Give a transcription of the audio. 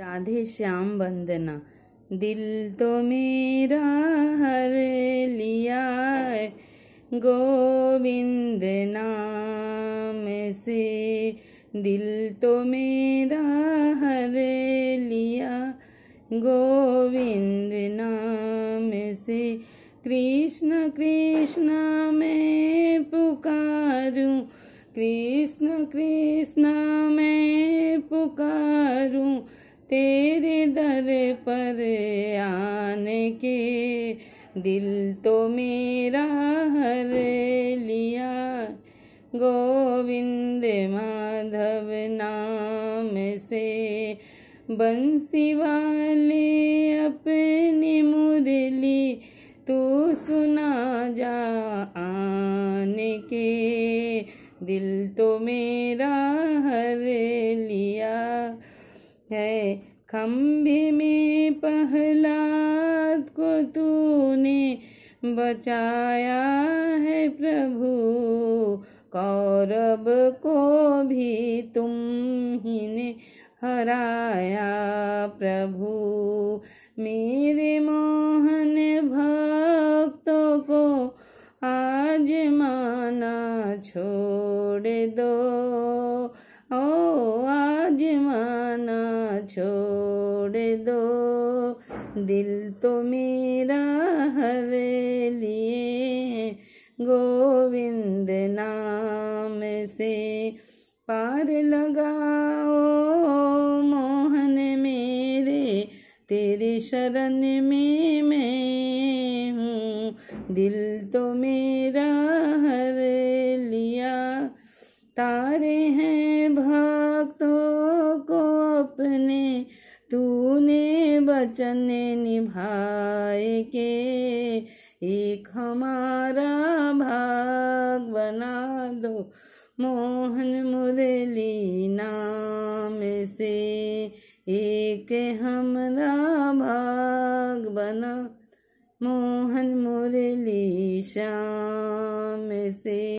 राधे श्याम वंदना दिल तो मेरा हर लिया है गोविंद नाम से दिल तो मेरा हर लिया गोविंद नाम से कृष्ण कृष्ण मैं पुकारू कृष्ण कृष्ण मैं पुकारू तेरे दर पर आने के दिल तो मेरा हर लिया गोविंद माधव नाम से बंसी वाले अपनी मुरली तू सुना जा आने के दिल तो मेरा हर लिया है खम्भे में पहलाद को तूने बचाया है प्रभु कौरव को भी तुम ही ने हराया प्रभु मेरे मोहन भक्तों को आज माना छोड़ दो छोड़ दो दिल तो मेरा हर लिए गोविंद नाम से पार लगाओ मोहन मेरे तेरी शरण में मैं हूँ दिल तो मेरा हर लिया तारे हैं भ तूने वचन निभाए के एक हमारा भाग बना दो मोहन मुरली नाम से एक हमारा भाग बना मोहन मुरली श्याम से